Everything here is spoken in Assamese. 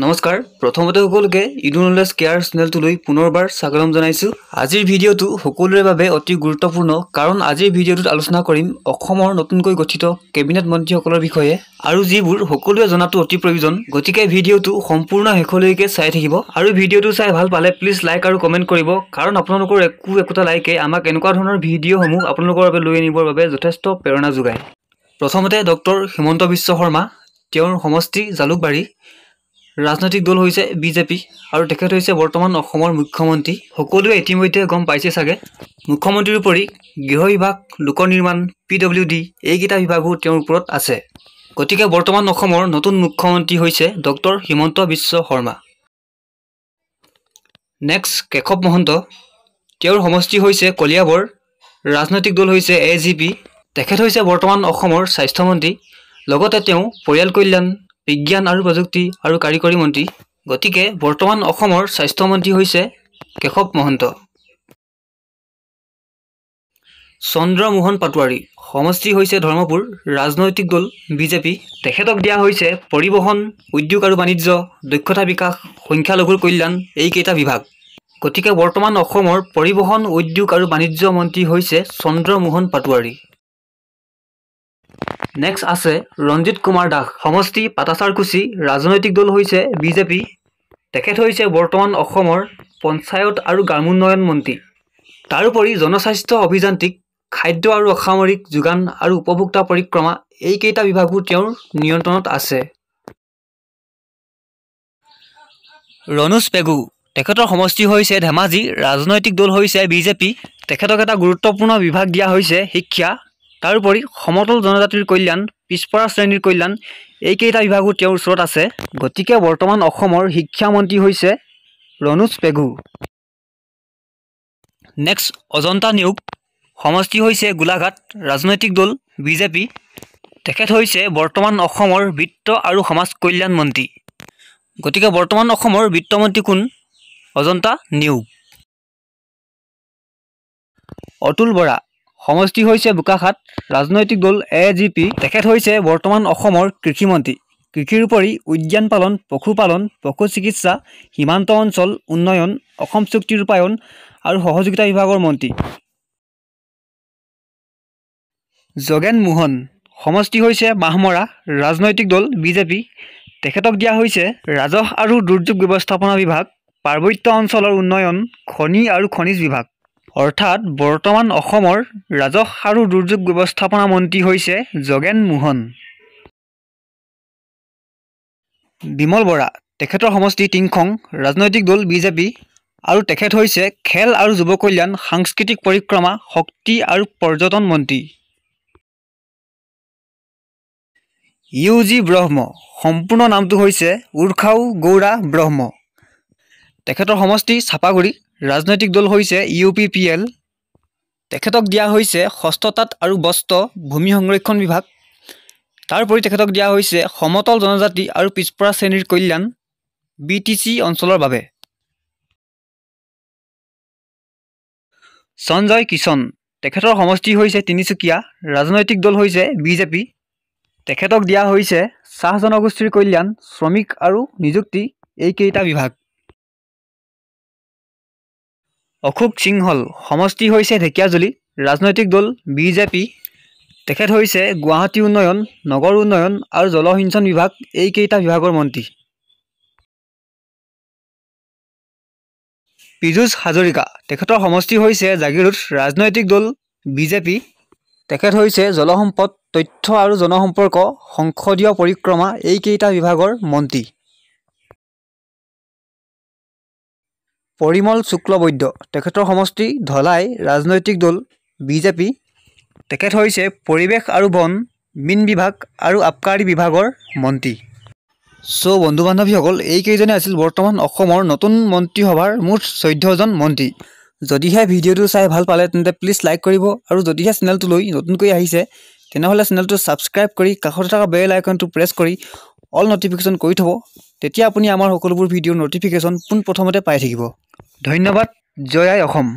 নমস্কাৰ প্ৰথমতে সকলোকে ইডু নলেজ কেয়াৰ চেনেলটোলৈ পুনৰবাৰ স্বাগতম জনাইছোঁ আজিৰ ভিডিঅ'টো সকলোৰে বাবে অতি গুৰুত্বপূৰ্ণ কাৰণ আজিৰ ভিডিঅ'টোত আলোচনা কৰিম অসমৰ নতুনকৈ গঠিত কেবিনেট মন্ত্ৰীসকলৰ বিষয়ে আৰু যিবোৰ সকলোৱে জনাটো অতি প্ৰয়োজন গতিকে ভিডিঅ'টো সম্পূৰ্ণ শেষলৈকে চাই থাকিব আৰু ভিডিঅ'টো চাই ভাল পালে প্লিজ লাইক আৰু কমেণ্ট কৰিব কাৰণ আপোনালোকৰ একো একোটা লাইকে আমাক এনেকুৱা ধৰণৰ ভিডিঅ'সমূহ আপোনালোকৰ বাবে লৈ আনিবৰ বাবে যথেষ্ট প্ৰেৰণা যোগায় প্ৰথমতে ডক্টৰ হিমন্ত বিশ্ব শৰ্মা তেওঁৰ সমষ্টি জালুকবাৰী ৰাজনৈতিক দল হৈছে বি জে পি আৰু তেখেত হৈছে বৰ্তমান অসমৰ মুখ্যমন্ত্ৰী সকলোৱে ইতিমধ্যে গম পাইছে চাগে মুখ্যমন্ত্ৰীৰ উপৰি গৃহ বিভাগ লোক নিৰ্মাণ পি ডব্লিউ ডি এইকেইটা বিভাগো তেওঁৰ ওপৰত আছে গতিকে বৰ্তমান অসমৰ নতুন মুখ্যমন্ত্ৰী হৈছে ডক্টৰ হিমন্ত বিশ্ব শৰ্মা নেক্সট কেশৱ মহন্ত তেওঁৰ সমষ্টি হৈছে কলিয়াবৰ ৰাজনৈতিক দল হৈছে এ জি পি তেখেত হৈছে বৰ্তমান অসমৰ স্বাস্থ্যমন্ত্ৰী লগতে তেওঁ পৰিয়াল কল্যাণ বিজ্ঞান আৰু প্ৰযুক্তি আৰু কাৰিকৰী মন্ত্ৰী গতিকে বৰ্তমান অসমৰ স্বাস্থ্যমন্ত্ৰী হৈছে কেশৱ মহন্ত চন্দ্ৰমোহন পাটোৱাৰী সমষ্টি হৈছে ধৰ্মপুৰ ৰাজনৈতিক দল বিজেপি তেখেতক দিয়া হৈছে পৰিবহণ উদ্যোগ আৰু বাণিজ্য দক্ষতা বিকাশ সংখ্যালঘুৰ কল্যাণ এইকেইটা বিভাগ গতিকে বৰ্তমান অসমৰ পৰিবহণ উদ্যোগ আৰু বাণিজ্য মন্ত্ৰী হৈছে চন্দ্ৰমোহন পাটোৱাৰী নেক্সট আছে ৰঞ্জিত কুমাৰ দাস সমষ্টি পাটাচাৰকুচি ৰাজনৈতিক দল হৈছে বিজেপি তেখেত হৈছে বৰ্তমান অসমৰ পঞ্চায়ত আৰু গ্ৰামোন্নয়ন মন্ত্ৰী তাৰোপৰি জনস্বাস্থ্য অভিযান্ত্ৰিক খাদ্য আৰু অসামৰিক যোগান আৰু উপভোক্তা পৰিক্ৰমা এইকেইটা বিভাগো তেওঁৰ নিয়ন্ত্ৰণত আছে ৰণুজ পেগু তেখেতৰ সমষ্টি হৈছে ধেমাজি ৰাজনৈতিক দল হৈছে বিজেপি তেখেতক এটা গুৰুত্বপূৰ্ণ বিভাগ দিয়া হৈছে শিক্ষা তাৰোপৰি সমতল জনজাতিৰ কল্যাণ পিছপৰা শ্ৰেণীৰ কল্যাণ এইকেইটা বিভাগো তেওঁৰ ওচৰত আছে গতিকে বৰ্তমান অসমৰ শিক্ষামন্ত্ৰী হৈছে ৰণুজ পেগু নেক্সট অজন্তা নিয়োগ সমষ্টি হৈছে গোলাঘাট ৰাজনৈতিক দল বিজেপি তেখেত হৈছে বৰ্তমান অসমৰ বিত্ত আৰু সমাজ কল্যাণ মন্ত্ৰী গতিকে বৰ্তমান অসমৰ বিত্তমন্ত্ৰী কোন অজন্তা নিয়োগ অতুল বৰা সমষ্টি হৈছে বোকাখাত ৰাজনৈতিক দল এ জি পি তেখেত হৈছে বৰ্তমান অসমৰ কৃষিমন্ত্ৰী কৃষিৰ উপৰি উদ্যান পালন পশুপালন পশু চিকিৎসা সীমান্ত অঞ্চল উন্নয়ন অসম চুক্তি ৰূপায়ণ আৰু সহযোগিতা বিভাগৰ মন্ত্ৰী জগেন মোহন সমষ্টি হৈছে বাহমৰা ৰাজনৈতিক দল বি জে পি তেখেতক দিয়া হৈছে ৰাজহ আৰু দুৰ্যোগ ব্যৱস্থাপনা বিভাগ পাৰ্বত্য অঞ্চলৰ উন্নয়ন খনি আৰু খনিজ বিভাগ অৰ্থাৎ বৰ্তমান অসমৰ ৰাজহ আৰু দুৰ্যোগ ব্যৱস্থাপনা মন্ত্ৰী হৈছে জগেন মোহন বিমল বৰা তেখেতৰ সমষ্টি টিংখং ৰাজনৈতিক দল বিজেপি আৰু তেখেত হৈছে খেল আৰু যুৱ কল্যাণ সাংস্কৃতিক পৰিক্ৰমা শক্তি আৰু পৰ্যটন মন্ত্ৰী ইউ জি ব্ৰহ্ম সম্পূৰ্ণ নামটো হৈছে উৰ্খাও গৌৰা ব্ৰহ্ম তেখেতৰ সমষ্টি চাপাগুৰি ৰাজনৈতিক দল হৈছে ইউ পি পি এল তেখেতক দিয়া হৈছে হস্ততাঁত আৰু বস্ত্ৰ ভূমি সংৰক্ষণ বিভাগ তাৰোপৰি তেখেতক দিয়া হৈছে সমতল জনজাতি আৰু পিছপৰা শ্ৰেণীৰ কল্যাণ বি টি চি অঞ্চলৰ বাবে সঞ্জয় কিষণ তেখেতৰ সমষ্টি হৈছে তিনিচুকীয়া ৰাজনৈতিক দল হৈছে বি জে পি তেখেতক দিয়া হৈছে চাহ জনগোষ্ঠীৰ কল্যাণ শ্ৰমিক আৰু নিযুক্তি এইকেইটা বিভাগ অশোক সিংহল সমষ্টি হৈছে ঢেকিয়াজুলি ৰাজনৈতিক দল বি জে পি তেখেত হৈছে গুৱাহাটী উন্নয়ন নগৰ উন্নয়ন আৰু জলসিঞ্চন বিভাগ এইকেইটা বিভাগৰ মন্ত্ৰী পীযুষ হাজৰিকা তেখেতৰ সমষ্টি হৈছে জাগিৰোড ৰাজনৈতিক দল বি জে পি তেখেত হৈছে জলসম্পদ তথ্য আৰু জনসম্পৰ্ক সংসদীয় পৰিক্ৰমা এইকেইটা বিভাগৰ মন্ত্ৰী পৰিমল শুক্লবৈদ্য তেখেতৰ সমষ্টি ধলাই ৰাজনৈতিক দল বি জে পি তেখেত হৈছে পৰিৱেশ আৰু বন মীন বিভাগ আৰু আবকাৰী বিভাগৰ মন্ত্ৰী চ' বন্ধু বান্ধৱীসকল এইকেইজনে আছিল বৰ্তমান অসমৰ নতুন মন্ত্ৰীসভাৰ মুঠ চৈধ্যজন মন্ত্ৰী যদিহে ভিডিঅ'টো চাই ভাল পালে তেন্তে প্লিজ লাইক কৰিব আৰু যদিহে চেনেলটো লৈ নতুনকৈ আহিছে তেনেহ'লে চেনেলটো ছাবস্ক্ৰাইব কৰি কাষতে থকা বেল আইকনটো প্ৰেছ কৰি অল নটিফিকেশ্যন কৰি থ'ব তেতিয়া আপুনি আমাৰ সকলোবোৰ ভিডিঅ'ৰ নটিফিকেশ্যন পোনপ্ৰথমতে পাই থাকিব ধন্যবাদ জয় আই অসম